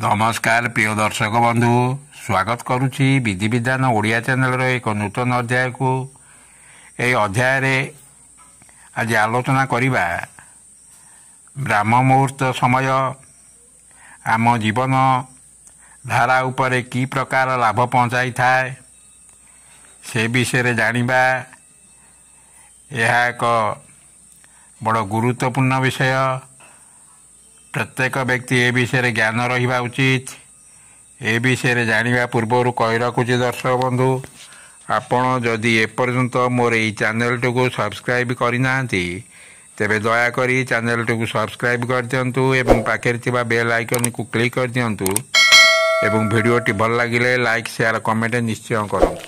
ନମସ୍କାର ପ୍ରିୟ ଦର୍ଶକ ବନ୍ଧୁ ସ୍ୱାଗତ କରୁଛି ବିଧିବିଧାନ ଓଡ଼ିଆ ଚ୍ୟାନେଲର ଏକ ନୂତନ ଅଧ୍ୟାୟକୁ ଏହି ଅଧ୍ୟାୟରେ ଆଜି ଆଲୋଚନା କରିବା ବ୍ରାହ୍ମ ମୁହୂର୍ତ୍ତ ସମୟ ଆମ ଜୀବନ ଧାରା ଉପରେ କି ପ୍ରକାର ଲାଭ ପହଞ୍ଚାଇଥାଏ ସେ ବିଷୟରେ ଜାଣିବା ଏହା ଏକ ବଡ଼ ଗୁରୁତ୍ୱପୂର୍ଣ୍ଣ ବିଷୟ ପ୍ରତ୍ୟେକ ବ୍ୟକ୍ତି ଏ ବିଷୟରେ ଜ୍ଞାନ ରହିବା ଉଚିତ ଏ ବିଷୟରେ ଜାଣିବା ପୂର୍ବରୁ କହି ରଖୁଛି ଦର୍ଶକ ବନ୍ଧୁ ଆପଣ ଯଦି ଏପର୍ଯ୍ୟନ୍ତ ମୋର ଏଇ ଚ୍ୟାନେଲଟିକୁ ସବସ୍କ୍ରାଇବ୍ କରିନାହାନ୍ତି ତେବେ ଦୟାକରି ଚ୍ୟାନେଲ୍ଟିକୁ ସବସ୍କ୍ରାଇବ୍ କରିଦିଅନ୍ତୁ ଏବଂ ପାଖରେ ଥିବା ବେଲ୍ ଆଇକନ୍କୁ କ୍ଲିକ୍ କରିଦିଅନ୍ତୁ ଏବଂ ଭିଡ଼ିଓଟି ଭଲ ଲାଗିଲେ ଲାଇକ୍ ସେୟାର୍ କମେଣ୍ଟ ନିଶ୍ଚୟ କରନ୍ତୁ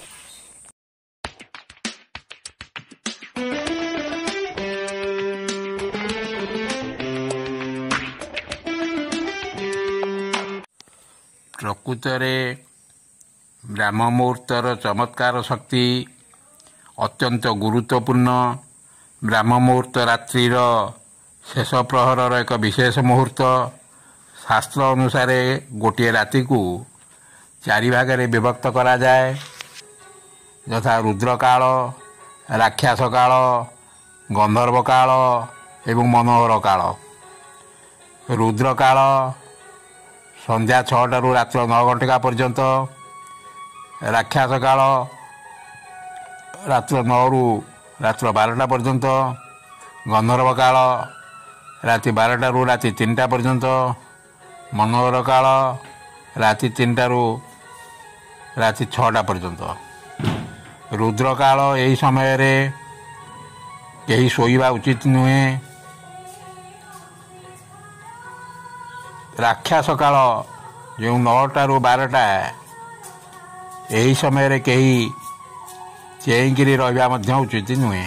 ପ୍ରକୃତରେ ବ୍ରାହ୍ମମୁହୂର୍ତ୍ତର ଚମତ୍କାର ଶକ୍ତି ଅତ୍ୟନ୍ତ ଗୁରୁତ୍ୱପୂର୍ଣ୍ଣ ବ୍ରାହ୍ମମୁହୂର୍ତ୍ତ ରାତ୍ରିର ଶେଷ ପ୍ରହରର ଏକ ବିଶେଷ ମୁହୂର୍ତ୍ତ ଶାସ୍ତ୍ର ଅନୁସାରେ ଗୋଟିଏ ରାତିକୁ ଚାରି ଭାଗରେ ବିଭକ୍ତ କରାଯାଏ ଯଥା ରୁଦ୍ରକାଳ ରାକ୍ଷାସ କାଳ ଗନ୍ଧର୍ବ କାଳ ଏବଂ ମନୋହର କାଳ ରୁଦ୍ରକାଳ ସନ୍ଧ୍ୟା ଛଅଟାରୁ ରାତ୍ର ନଅ ଘଣ୍ଟିକା ପର୍ଯ୍ୟନ୍ତ ରାକ୍ଷା ସକାଳ ରାତ୍ର ନଅରୁ ରାତ୍ର ବାରଟା ପର୍ଯ୍ୟନ୍ତ ଗନ୍ଧର୍ବ କାଳ ରାତି ବାରଟାରୁ ରାତି ତିନିଟା ପର୍ଯ୍ୟନ୍ତ ମନୋହର କାଳ ରାତି ତିନିଟାରୁ ରାତି ଛଅଟା ପର୍ଯ୍ୟନ୍ତ ରୁଦ୍ରକାଳ ଏହି ସମୟରେ କେହି ଶୋଇବା ଉଚିତ ନୁହେଁ ରାକ୍ଷା ସକାଳ ଯେଉଁ ନଅଟାରୁ ବାରଟା ଏହି ସମୟରେ କେହି ଚେଇଁକିରି ରହିବା ମଧ୍ୟ ଉଚିତ ନୁହେଁ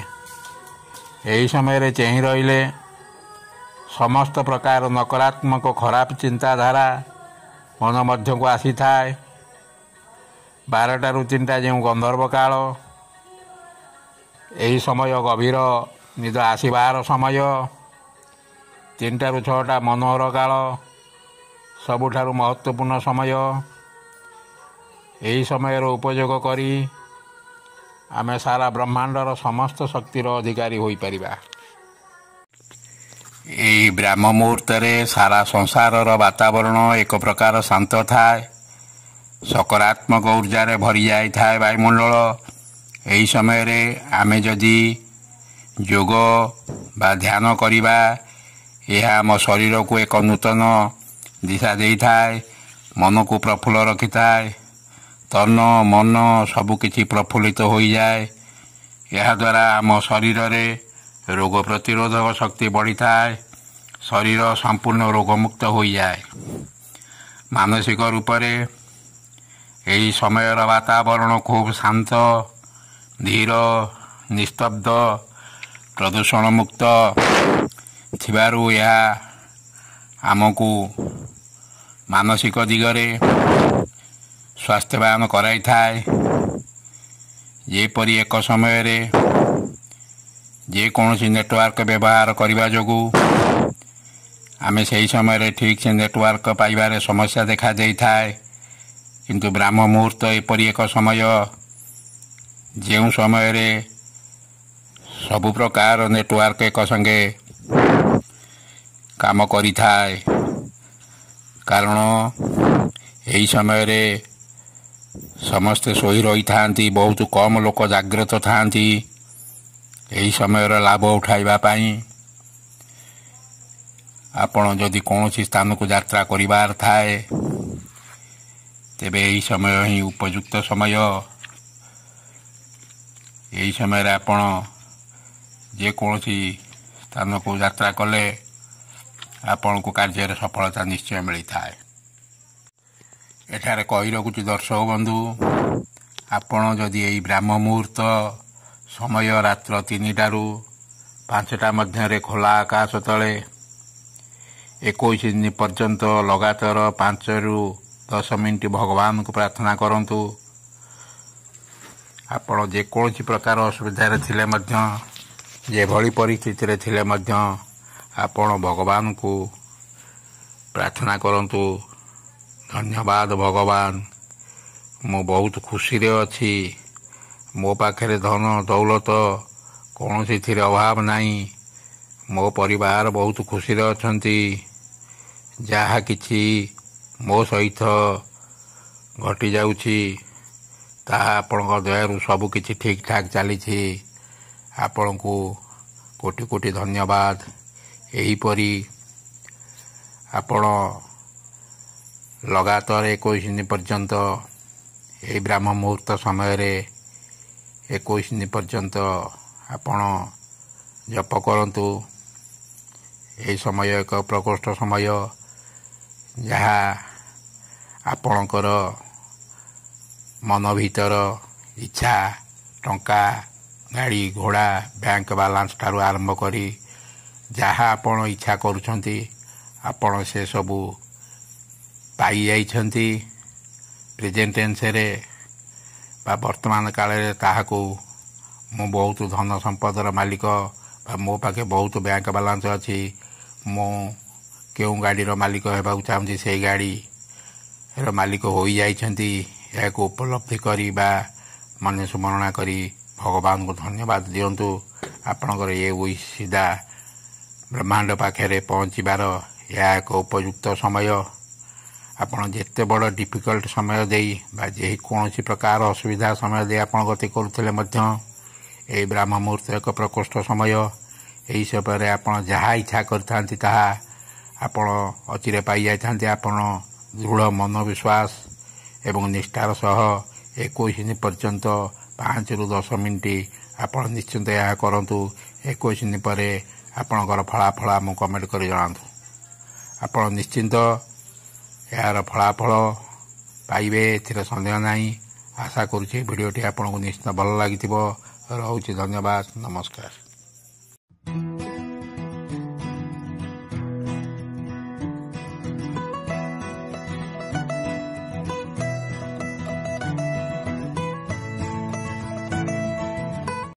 ଏହି ସମୟରେ ଚେଇଁ ରହିଲେ ସମସ୍ତ ପ୍ରକାର ନକାରାତ୍ମକ ଖରାପ ଚିନ୍ତାଧାରା ମନ ମଧ୍ୟକୁ ଆସିଥାଏ ବାରଟାରୁ ତିନିଟା ଯେଉଁ ଗନ୍ଧର୍ବ କାଳ ଏହି ସମୟ ଗଭୀର ନିଦ ଆସିବାର ସମୟ ତିନିଟାରୁ ଛଅଟା ମନୋହର କାଳ ସବୁଠାରୁ ମହତ୍ଵପୂର୍ଣ୍ଣ ସମୟ ଏହି ସମୟର ଉପଯୋଗ କରି ଆମେ ସାରା ବ୍ରହ୍ମାଣ୍ଡର ସମସ୍ତ ଶକ୍ତିର ଅଧିକାରୀ ହୋଇପାରିବା ଏହି ବ୍ରାହ୍ମ ମୁହୂର୍ତ୍ତରେ ସାରା ସଂସାରର ବାତାବରଣ ଏକ ପ୍ରକାର ଶାନ୍ତ ଥାଏ ସକାରାତ୍ମକ ଉର୍ଜାରେ ଭରି ଯାଇଥାଏ ବାୟୁମଣ୍ଡଳ ଏହି ସମୟରେ ଆମେ ଯଦି ଯୋଗ ବା ଧ୍ୟାନ କରିବା ଏହା ଆମ ଶରୀରକୁ ଏକ ନୂତନ ଦିଶା ଦେଇଥାଏ ମନକୁ ପ୍ରଫୁଲ୍ଲ ରଖିଥାଏ ତନ ମନ ସବୁକିଛି ପ୍ରଫୁଲ୍ଲିତ ହୋଇଯାଏ ଏହାଦ୍ୱାରା ଆମ ଶରୀରରେ ରୋଗ ପ୍ରତିରୋଧକ ଶକ୍ତି ବଢ଼ିଥାଏ ଶରୀର ସମ୍ପୂର୍ଣ୍ଣ ରୋଗମୁକ୍ତ ହୋଇଯାଏ ମାନସିକ ରୂପରେ ଏହି ସମୟର ବାତାବରଣ ଖୁବ୍ ଶାନ୍ତ ଧୀର ନିସ୍ତବ୍ଧ ପ୍ରଦୂଷଣ ମୁକ୍ତ ଥିବାରୁ ଏହା ଆମକୁ ମାନସିକ ଦିଗରେ ସ୍ୱାସ୍ଥ୍ୟବାନ କରାଇଥାଏ ଯେପରି ଏକ ସମୟରେ ଯେକୌଣସି ନେଟୱାର୍କ ବ୍ୟବହାର କରିବା ଯୋଗୁଁ ଆମେ ସେହି ସମୟରେ ଠିକ୍ ସେ ନେଟୱାର୍କ ପାଇବାରେ ସମସ୍ୟା ଦେଖାଦେଇଥାଏ କିନ୍ତୁ ବ୍ରାହ୍ମ ମୁହୂର୍ତ୍ତ ଏପରି ଏକ ସମୟ ଯେଉଁ ସମୟରେ ସବୁ ପ୍ରକାର ନେଟୱାର୍କ ଏକ ସଙ୍ଗେ କାମ କରିଥାଏ କାରଣ ଏହି ସମୟରେ ସମସ୍ତେ ଶୋଇ ରହିଥାନ୍ତି ବହୁତ କମ୍ ଲୋକ ଜାଗ୍ରତ ଥାଆନ୍ତି ଏହି ସମୟର ଲାଭ ଉଠାଇବା ପାଇଁ ଆପଣ ଯଦି କୌଣସି ସ୍ଥାନକୁ ଯାତ୍ରା କରିବାର ଥାଏ ତେବେ ଏହି ସମୟ ହିଁ ଉପଯୁକ୍ତ ସମୟ ଏହି ସମୟରେ ଆପଣ ଯେକୌଣସି ସ୍ଥାନକୁ ଯାତ୍ରା କଲେ ଆପଣଙ୍କୁ କାର୍ଯ୍ୟରେ ସଫଳତା ନିଶ୍ଚୟ ମିଳିଥାଏ ଏଠାରେ କହି ରଖୁଛି ଦର୍ଶକ ବନ୍ଧୁ ଆପଣ ଯଦି ଏଇ ବ୍ରାହ୍ମ ମୁହୂର୍ତ୍ତ ସମୟ ରାତ୍ର ତିନିଟାରୁ ପାଞ୍ଚଟା ମଧ୍ୟରେ ଖୋଲା ଆକାଶ ତଳେ ଏକୋଇଶ ଦିନ ପର୍ଯ୍ୟନ୍ତ ଲଗାତାର ପାଞ୍ଚରୁ ଦଶ ମିନିଟ୍ ଭଗବାନଙ୍କୁ ପ୍ରାର୍ଥନା କରନ୍ତୁ ଆପଣ ଯେକୌଣସି ପ୍ରକାର ଅସୁବିଧାରେ ଥିଲେ ମଧ୍ୟ ଯେଭଳି ପରିସ୍ଥିତିରେ ଥିଲେ ମଧ୍ୟ ଆପଣ ଭଗବାନଙ୍କୁ ପ୍ରାର୍ଥନା କରନ୍ତୁ ଧନ୍ୟବାଦ ଭଗବାନ ମୁଁ ବହୁତ ଖୁସିରେ ଅଛି ମୋ ପାଖରେ ଧନ ଦୌଲତ କୌଣସି ଥିରେ ଅଭାବ ନାହିଁ ମୋ ପରିବାର ବହୁତ ଖୁସିରେ ଅଛନ୍ତି ଯାହା କିଛି ମୋ ସହିତ ଘଟିଯାଉଛି ତାହା ଆପଣଙ୍କ ଦୟାରୁ ସବୁକିଛି ଠିକ୍ ଠାକ୍ ଚାଲିଛି ଆପଣଙ୍କୁ କୋଟି କୋଟି ଧନ୍ୟବାଦ ଏହିପରି ଆପଣ ଲଗାତାର ଏକୋଇଶ ଦିନ ପର୍ଯ୍ୟନ୍ତ ଏହି ବ୍ରାହ୍ମ ମୁହୂର୍ତ୍ତ ସମୟରେ ଏକୋଇଶ ଦିନ ପର୍ଯ୍ୟନ୍ତ ଆପଣ ଜପ କରନ୍ତୁ ଏହି ସମୟ ଏକ ପ୍ରକୋଷ୍ଠ ସମୟ ଯାହା ଆପଣଙ୍କର ମନ ଭିତର ଇଚ୍ଛା ଟଙ୍କା ଗାଡ଼ି ଘୋଡ଼ା ବ୍ୟାଙ୍କ ବାଲାନ୍ସ ଠାରୁ ଆରମ୍ଭ କରି ଯାହା ଆପଣ ଇଚ୍ଛା କରୁଛନ୍ତି ଆପଣ ସେସବୁ ପାଇଯାଇଛନ୍ତି ପ୍ରେଜେଣ୍ଟେନ୍ସରେ ବା ବର୍ତ୍ତମାନ କାଳରେ ତାହାକୁ ମୁଁ ବହୁତ ଧନ ସମ୍ପଦର ମାଲିକ ବା ମୋ ପାଖେ ବହୁତ ବ୍ୟାଙ୍କ ବାଲାନ୍ସ ଅଛି ମୁଁ କେଉଁ ଗାଡ଼ିର ମାଲିକ ହେବାକୁ ଚାହୁଁଛି ସେଇ ଗାଡ଼ିର ମାଲିକ ହୋଇଯାଇଛନ୍ତି ଏହାକୁ ଉପଲବ୍ଧି କରି ବା ମନେ ସ୍ମରଣା କରି ଭଗବାନଙ୍କୁ ଧନ୍ୟବାଦ ଦିଅନ୍ତୁ ଆପଣଙ୍କର ଏ ୱିଶ୍ ସିଧା ବ୍ରହ୍ମାଣ୍ଡ ପାଖରେ ପହଞ୍ଚିବାର ଏହା ଏକ ଉପଯୁକ୍ତ ସମୟ ଆପଣ ଯେତେ ବଡ଼ ଡିଫିକଲ୍ଟ ସମୟ ଦେଇ ବା ଯେ କୌଣସି ପ୍ରକାର ଅସୁବିଧା ସମୟ ଦେଇ ଆପଣ ଗତି କରୁଥିଲେ ମଧ୍ୟ ଏହି ବ୍ରାହ୍ମ ମୁହୂର୍ତ୍ତ ଏକ ପ୍ରକୋଷ୍ଠ ସମୟ ଏହି ସମୟରେ ଆପଣ ଯାହା ଇଚ୍ଛା କରିଥାନ୍ତି ତାହା ଆପଣ ଅଚିରେ ପାଇଯାଇଥାନ୍ତି ଆପଣ ଦୃଢ଼ ମନ ବିଶ୍ୱାସ ଏବଂ ନିଷ୍ଠାର ସହ ଏକୋଇଶ ଦିନ ପର୍ଯ୍ୟନ୍ତ ପାଞ୍ଚରୁ ଦଶ ମିନିଟ୍ ଆପଣ ନିଶ୍ଚିନ୍ତ ଏହା କରନ୍ତୁ ଏକୋଇଶ ଦିନ ପରେ ଆପଣଙ୍କର ଫଳାଫଳ ଆମକୁ କମେଣ୍ଟ କରି ଜଣାନ୍ତୁ ଆପଣ ନିଶ୍ଚିନ୍ତ ଏହାର ଫଳାଫଳ ପାଇବେ ଏଥିରେ ସନ୍ଦେହ ନାହିଁ ଆଶା କରୁଛି ଭିଡ଼ିଓଟି ଆପଣଙ୍କୁ ନିଶ୍ଚିନ୍ତ ଭଲ ଲାଗିଥିବ ରହୁଛି ଧନ୍ୟବାଦ ନମସ୍କାର